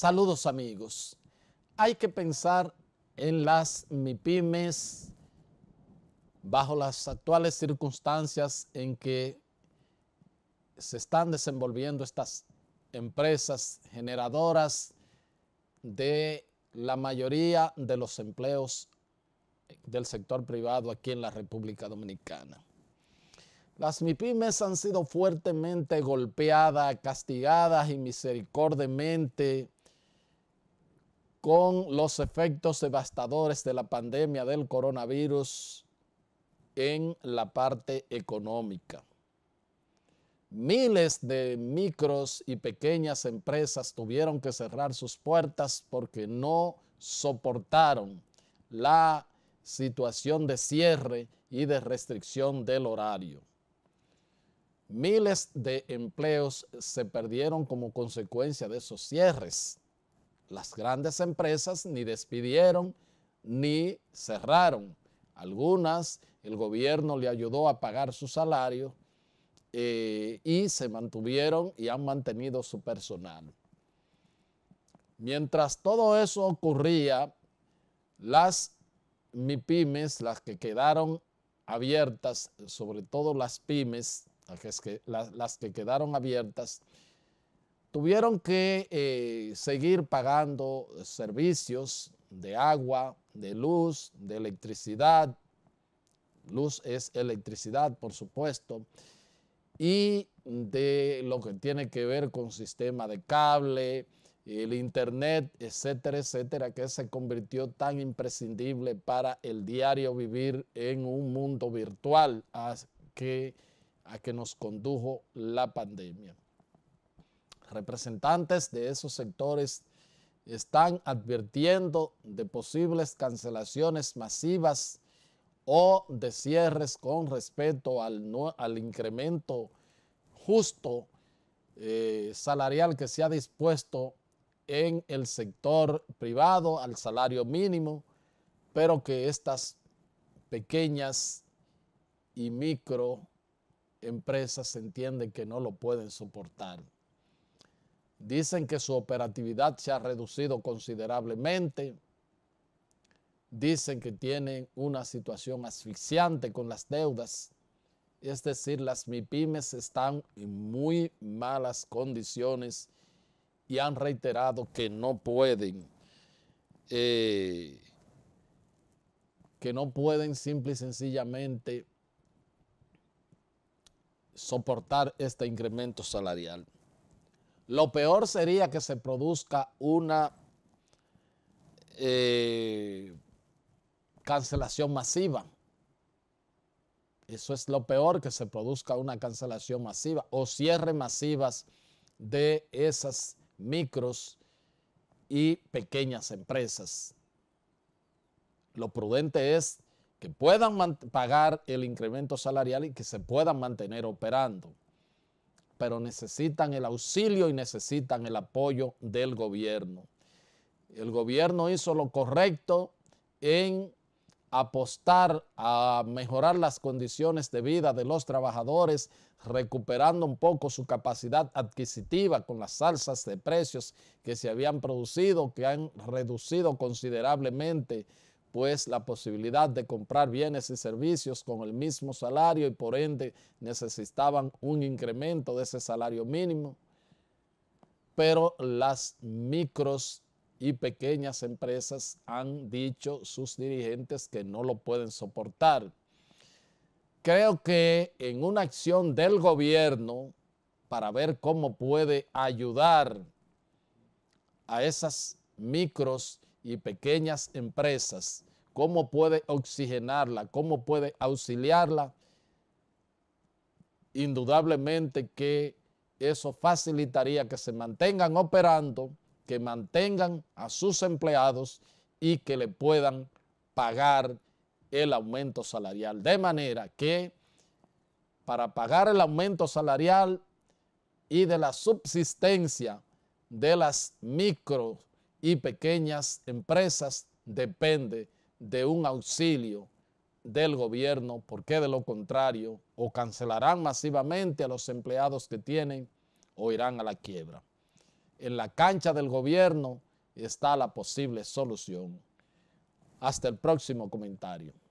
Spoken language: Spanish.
Saludos amigos. Hay que pensar en las MIPIMES bajo las actuales circunstancias en que se están desenvolviendo estas empresas generadoras de la mayoría de los empleos del sector privado aquí en la República Dominicana. Las MIPIMES han sido fuertemente golpeadas, castigadas y misericordemente con los efectos devastadores de la pandemia del coronavirus en la parte económica. Miles de micros y pequeñas empresas tuvieron que cerrar sus puertas porque no soportaron la situación de cierre y de restricción del horario. Miles de empleos se perdieron como consecuencia de esos cierres. Las grandes empresas ni despidieron ni cerraron. Algunas el gobierno le ayudó a pagar su salario eh, y se mantuvieron y han mantenido su personal. Mientras todo eso ocurría, las MIPIMES, las que quedaron abiertas, sobre todo las pymes, las que quedaron abiertas, tuvieron que eh, seguir pagando servicios de agua, de luz, de electricidad. Luz es electricidad, por supuesto. Y de lo que tiene que ver con sistema de cable, el internet, etcétera, etcétera, que se convirtió tan imprescindible para el diario vivir en un mundo virtual que, a que nos condujo la pandemia representantes de esos sectores están advirtiendo de posibles cancelaciones masivas o de cierres con respecto al, al incremento justo eh, salarial que se ha dispuesto en el sector privado al salario mínimo, pero que estas pequeñas y micro empresas entienden que no lo pueden soportar. Dicen que su operatividad se ha reducido considerablemente. Dicen que tienen una situación asfixiante con las deudas. Es decir, las MIPIMES están en muy malas condiciones y han reiterado que no pueden, eh, que no pueden simple y sencillamente soportar este incremento salarial. Lo peor sería que se produzca una eh, cancelación masiva. Eso es lo peor, que se produzca una cancelación masiva o cierre masivas de esas micros y pequeñas empresas. Lo prudente es que puedan pagar el incremento salarial y que se puedan mantener operando pero necesitan el auxilio y necesitan el apoyo del gobierno. El gobierno hizo lo correcto en apostar a mejorar las condiciones de vida de los trabajadores, recuperando un poco su capacidad adquisitiva con las salsas de precios que se habían producido, que han reducido considerablemente pues la posibilidad de comprar bienes y servicios con el mismo salario y por ende necesitaban un incremento de ese salario mínimo. Pero las micros y pequeñas empresas han dicho sus dirigentes que no lo pueden soportar. Creo que en una acción del gobierno para ver cómo puede ayudar a esas micros y pequeñas empresas, cómo puede oxigenarla, cómo puede auxiliarla, indudablemente que eso facilitaría que se mantengan operando, que mantengan a sus empleados y que le puedan pagar el aumento salarial. De manera que para pagar el aumento salarial y de la subsistencia de las micro y pequeñas empresas depende de un auxilio del gobierno, porque de lo contrario o cancelarán masivamente a los empleados que tienen o irán a la quiebra. En la cancha del gobierno está la posible solución. Hasta el próximo comentario.